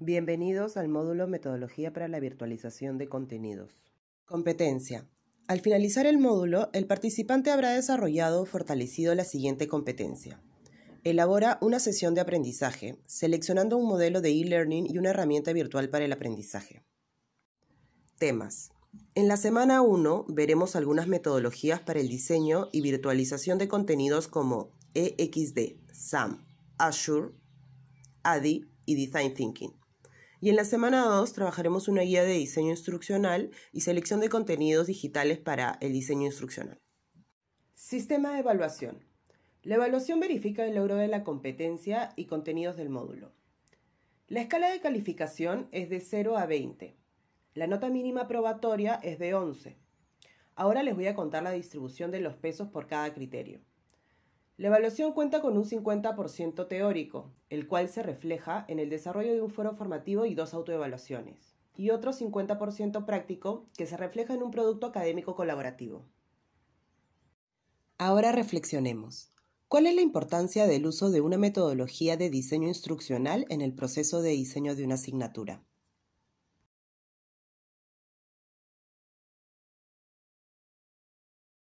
Bienvenidos al módulo Metodología para la Virtualización de Contenidos. Competencia. Al finalizar el módulo, el participante habrá desarrollado o fortalecido la siguiente competencia. Elabora una sesión de aprendizaje, seleccionando un modelo de e-learning y una herramienta virtual para el aprendizaje. Temas. En la semana 1 veremos algunas metodologías para el diseño y virtualización de contenidos como EXD, SAM, Azure, ADI y Design Thinking. Y en la semana 2 trabajaremos una guía de diseño instruccional y selección de contenidos digitales para el diseño instruccional. Sistema de evaluación. La evaluación verifica el logro de la competencia y contenidos del módulo. La escala de calificación es de 0 a 20. La nota mínima probatoria es de 11. Ahora les voy a contar la distribución de los pesos por cada criterio. La evaluación cuenta con un 50% teórico, el cual se refleja en el desarrollo de un foro formativo y dos autoevaluaciones, y otro 50% práctico que se refleja en un producto académico colaborativo. Ahora reflexionemos. ¿Cuál es la importancia del uso de una metodología de diseño instruccional en el proceso de diseño de una asignatura?